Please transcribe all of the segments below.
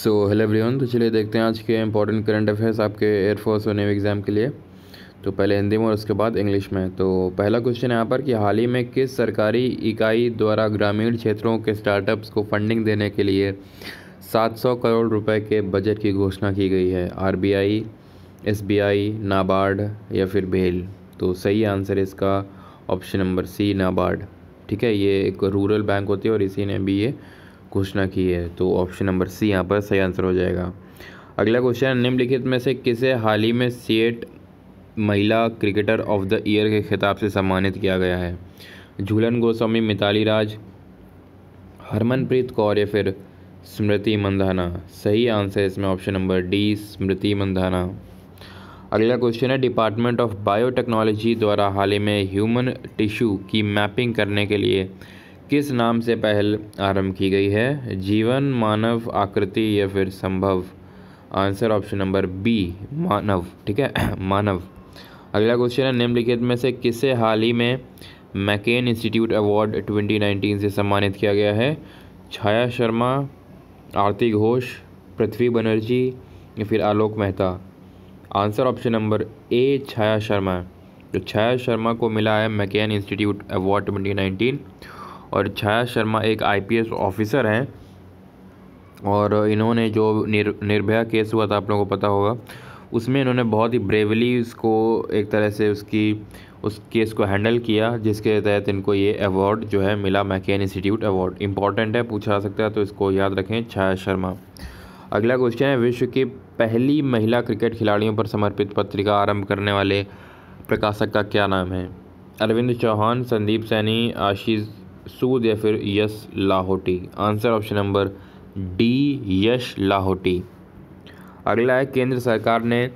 so hello everyone तो चलिए देखते हैं आज के इंपॉर्टेंट करंट अफेयर्स आपके एयरफोर्स और नेवी एग्ज़ाम के लिए तो पहले हिंदी में और उसके बाद इंग्लिश में तो पहला क्वेश्चन यहाँ पर कि हाल ही में किस सरकारी इकाई द्वारा ग्रामीण क्षेत्रों के स्टार्टअप्स को फंडिंग देने के लिए 700 करोड़ रुपए के बजट की घोषणा की गई है बी आई नाबार्ड या फिर भेल तो सही आंसर इसका ऑप्शन नंबर सी नाबार्ड ठीक है ये एक रूरल बैंक होती है और इसी ने भी ये घोषणा की है तो ऑप्शन नंबर सी यहाँ पर सही आंसर हो जाएगा अगला क्वेश्चन निम्नलिखित में से किसे हाल ही में सीएट महिला क्रिकेटर ऑफ द ईयर के खिताब से सम्मानित किया गया है झूलन गोस्वामी मिताली राज हरमनप्रीत कौर या फिर स्मृति मंदाना सही आंसर है इसमें option number D Smriti Mandhana अगला क्वेश्चन है डिपार्टमेंट ऑफ बायोटेक्नोलॉजी द्वारा हाल ही में ह्यूमन टिश्यू की मैपिंग करने के लिए किस नाम से पहल आरंभ की गई है जीवन मानव आकृति या फिर Sambhav answer option number B Manav ठीक है मानव अगला क्वेश्चन है निम्नलिखित में से किसे हाल ही में मैकेन इंस्टीट्यूट अवार्ड 2019 से सम्मानित किया गया है छाया शर्मा आरती घोष पृथ्वी बनर्जी या फिर Alok Mehta answer option number A Chhaya Sharma तो छाया शर्मा को मिला है मैकेन इंस्टीट्यूट अवार्ड ट्वेंटी और छाया शर्मा एक आईपीएस ऑफिसर हैं और इन्होंने जो निर निर्भया केस हुआ था आप लोगों को पता होगा उसमें इन्होंने बहुत ही ब्रेवली उसको एक तरह से उसकी उस केस को हैंडल किया जिसके तहत इनको ये अवार्ड जो है मिला मैकेन इंस्टीट्यूट अवार्ड इंपॉर्टेंट है पूछा जा सकता है तो इसको याद रखें छाया शर्मा अगला क्वेश्चन है विश्व की पहली महिला क्रिकेट खिलाड़ियों पर समर्पित पत्रिका आरंभ करने वाले प्रकाशक का क्या नाम है अरविंद चौहान संदीप सैनी आशीष सूद या फिर Yash Lahoti answer option number D Yash Lahoti अगला है केंद्र सरकार ने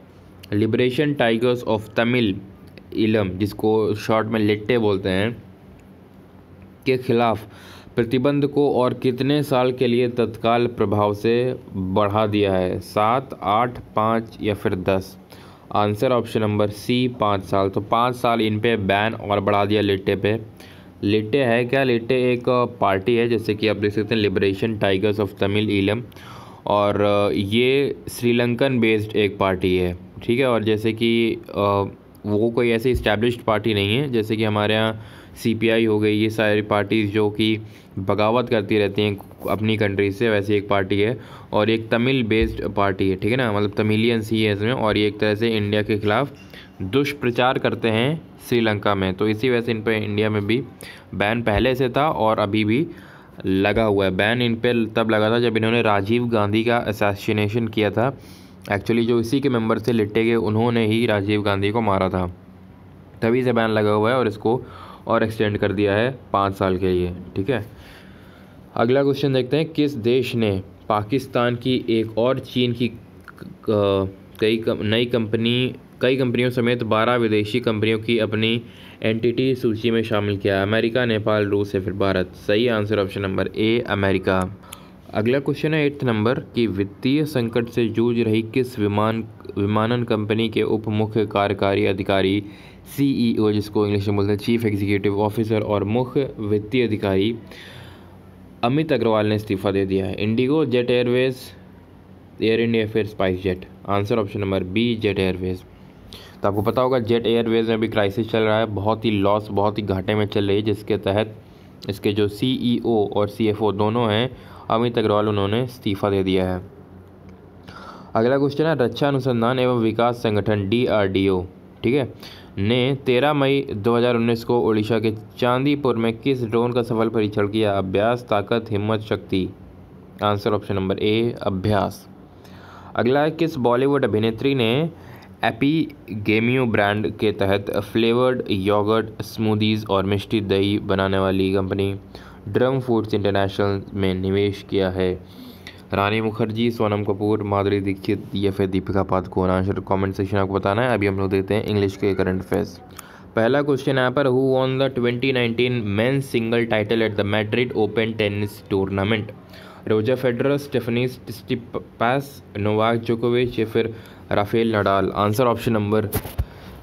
लिबरेशन टाइगर्स ऑफ तमिल इलम जिसको शॉर्ट में लिट्टे बोलते हैं के खिलाफ प्रतिबंध को और कितने साल के लिए तत्काल प्रभाव से बढ़ा दिया है सात आठ पाँच या फिर दस आंसर ऑप्शन नंबर सी पाँच साल तो पाँच साल इन पे बैन और बढ़ा दिया लिट्टे पे लिट्टे है क्या लिट्टे एक पार्टी है जैसे कि आप देख सकते हैं Liberation Tigers of Tamil Eelam और ये श्रीलंकन बेस्ड एक पार्टी है ठीक है और जैसे कि वो कोई ऐसी इस्टेब्लिश पार्टी नहीं है जैसे कि हमारे यहाँ सीपीआई हो गई ये सारी पार्टीज़ जो कि बगावत करती रहती हैं अपनी कंट्री से वैसी एक पार्टी है और एक तमिल बेस्ड पार्टी है ठीक है ना मतलब तमिलियंस ही है इसमें और ये एक तरह से इंडिया के ख़िलाफ़ दुष्प्रचार करते हैं श्रीलंका में तो इसी वजह से इन पर इंडिया में भी बैन पहले से था और अभी भी लगा हुआ है बैन इन पर तब लगा था जब इन्होंने राजीव गांधी का असैसिनेशन किया था एक्चुअली जो इसी के मेंबर से लिट्टे गए उन्होंने ही राजीव गांधी को मारा था तभी से बैन लगा हुआ है और इसको और एक्सटेंड कर दिया है पाँच साल के लिए ठीक है अगला क्वेश्चन देखते हैं किस देश ने पाकिस्तान की एक और चीन की कई कम, नई कंपनी कई कंपनियों समेत बारह विदेशी कंपनियों की अपनी एंटिटी सूची में शामिल किया अमेरिका नेपाल रूस या फिर भारत सही answer option number A America अगला क्वेश्चन है एट्थ नंबर कि वित्तीय संकट से जूझ रही किस विमान विमानन कंपनी के उप मुख्य कार्यकारी अधिकारी सीईओ e जिसको इंग्लिश में बोलते हैं चीफ एग्जीक्यूटिव ऑफिसर और मुख्य वित्तीय अधिकारी अमित अग्रवाल ने इस्तीफा दे दिया है इंडिगो जेट एयरवेज एयर इंडिया फिर SpiceJet answer option number B Jet Airways तो आपको पता होगा जेट एयरवेज़ में भी क्राइसिस चल रहा है बहुत ही लॉस बहुत ही घाटे में चल रही है जिसके तहत इसके जो सी e और सी दोनों हैं अमित अग्रवाल उन्होंने इस्तीफ़ा दे दिया है अगला क्वेश्चन है रक्षा अनुसंधान एवं विकास संगठन डी ठीक है ने 13 मई 2019 को ओडिशा के चांदीपुर में किस ड्रोन का सफल परीक्षण किया अभ्यास ताकत हिम्मत शक्ति आंसर ऑप्शन नंबर ए अभ्यास अगला है किस बॉलीवुड अभिनेत्री ने एपी गेमियो ब्रांड के तहत फ्लेवर्ड योगर्ट स्मूदीज़ और मिष्टी दही बनाने वाली कंपनी ड्रम फूड्स इंटरनेशनल में निवेश किया है रानी मुखर्जी सोनम कपूर माधुरी दीक्षित या फिर Deepika Padukone answer comment section आपको बताना है अभी हम लोग देखते हैं इंग्लिश के करंट अफेयर्स पहला क्वेश्चन यहाँ पर who won the 2019 men single title at the Madrid Open tennis tournament Roger Federer Stefanos Tsitsipas Novak जोकोविच या फिर Rafael Nadal answer option number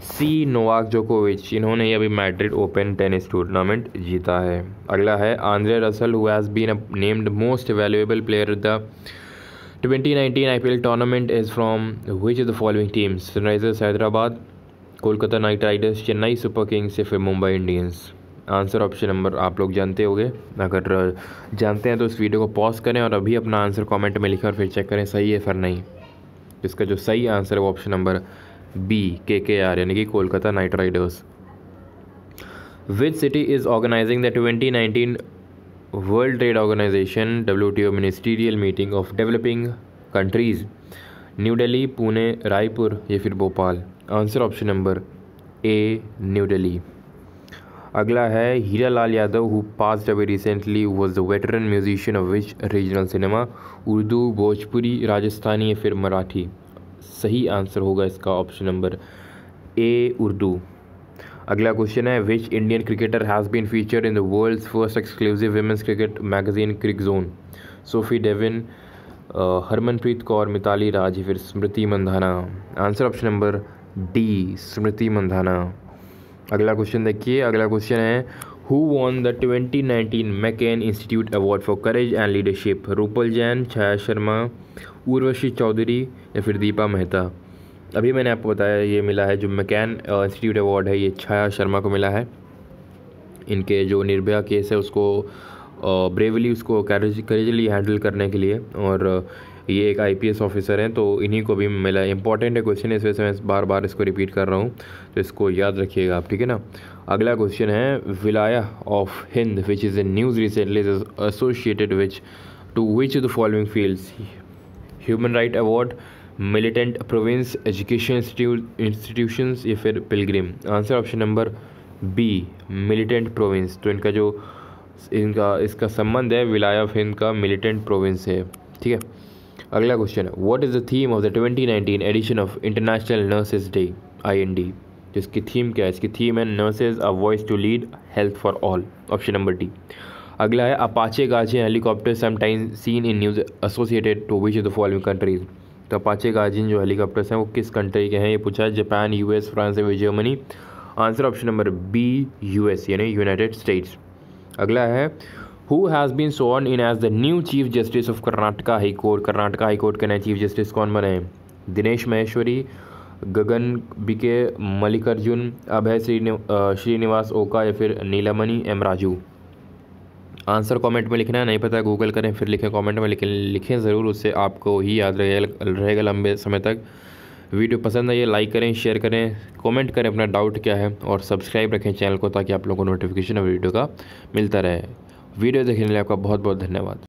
C Novak जोकोविच इन्होंने ये अभी मैड्रिड ओपन टेनिस टूर्नामेंट जीता है अगला है Andre Russell who has been named most valuable player the 2019 IPL tournament is from which is the following teams Sunrisers Hyderabad Kolkata Knight Riders Chennai Super Kings या फिर Mumbai Indians answer option number आप लोग जानते होंगे अगर जानते हैं तो इस वीडियो को पॉज करें और अभी अपना आंसर कमेंट में लिखें और फिर चेक करें सही है फिर नहीं इसका जो सही आंसर है वो ऑप्शन नंबर बी के के आर यानी कि Kolkata Knight Riders which city is organising the twenty nineteen World Trade Organization W T O ministerial meeting of developing countries New Delhi Pune Raipur या फिर Bhopal answer option number A New Delhi अगला है Hira Lal Yadav who pass away recently was the veteran musician of which regional cinema Urdu Bhojpuri Rajasthani या फिर मराठी सही answer होगा इसका option number ए उर्दू अगला क्वेश्चन है which Indian cricketer has been featured in the world first exclusive women's cricket magazine CricZone Sophie Devine Harmanpreet Kaur Mithali Raj फिर Smriti Mandhana answer option number D Smriti Mandhana अगला question देखिए अगला क्वेश्चन है who won the twenty nineteen McCain Institute award for courage and leadership Rupal Jain Chhaya Sharma Urvashi Chaudhary या फिर दीपा मेहता अभी मैंने आपको बताया ये मिला है जो मैकेन इंस्टीट्यूट अवार्ड है ये छाया शर्मा को मिला है इनके जो निर्भया केस है उसको ब्रेवली उसको करेजली हैंडल करने के लिए और ये एक आईपीएस ऑफिसर हैं तो इन्हीं को भी मिला इंपॉर्टेंट है क्वेश्चन इस वजह से मैं बार बार इसको रिपीट कर रहा हूँ तो इसको याद रखिएगा आप ठीक है ना अगला क्वेश्चन है विलाया of Hind which is in news recently associated which to which the following fields human right award militant province education institutions या फिर pilgrim answer option number B militant province तो इनका जो इनका इसका संबंध है विलाय हिंद का मिलिटेंट प्रोविंस है ठीक है अगला क्वेश्चन है what is the theme of the twenty edition of international nurses day I N D जिसकी थीम क्या है इसकी थीम है nurses a voice to lead health for all option number D अगला है अपाचे गाजे helicopter sometime seen in news associated to which the following countries तो Apache गाजिन जो हेलीकॉप्टर्स हैं वो किस कंट्री के हैं ये पूछा है जापान यूएस फ्रांस एवं Germany answer option number B US यानी यूनाइटेड स्टेट्स अगला है who has been sworn in as the new Chief Justice of Karnataka High Court Karnataka High Court के नए चीफ जस्टिस कौन बने दिनेश महेश्वरी गगन बिके मल्लिकार्जुन अभय श्रीनिवास ओका या फिर Neelamani M Raju answer comment में लिखना है नहीं पता गूगल करें फिर लिखें कमेंट में लिखें लिखें ज़रूर उससे आपको ही याद रहेगा रहेगा लंबे समय तक वीडियो पसंद आइए लाइक करें शेयर करें कमेंट करें अपना डाउट क्या है और सब्सक्राइब रखें चैनल को ताकि आप लोगों को नोटिफिकेशन और वीडियो का मिलता रहे वीडियो देखने के लिए आपका बहुत बहुत धन्यवाद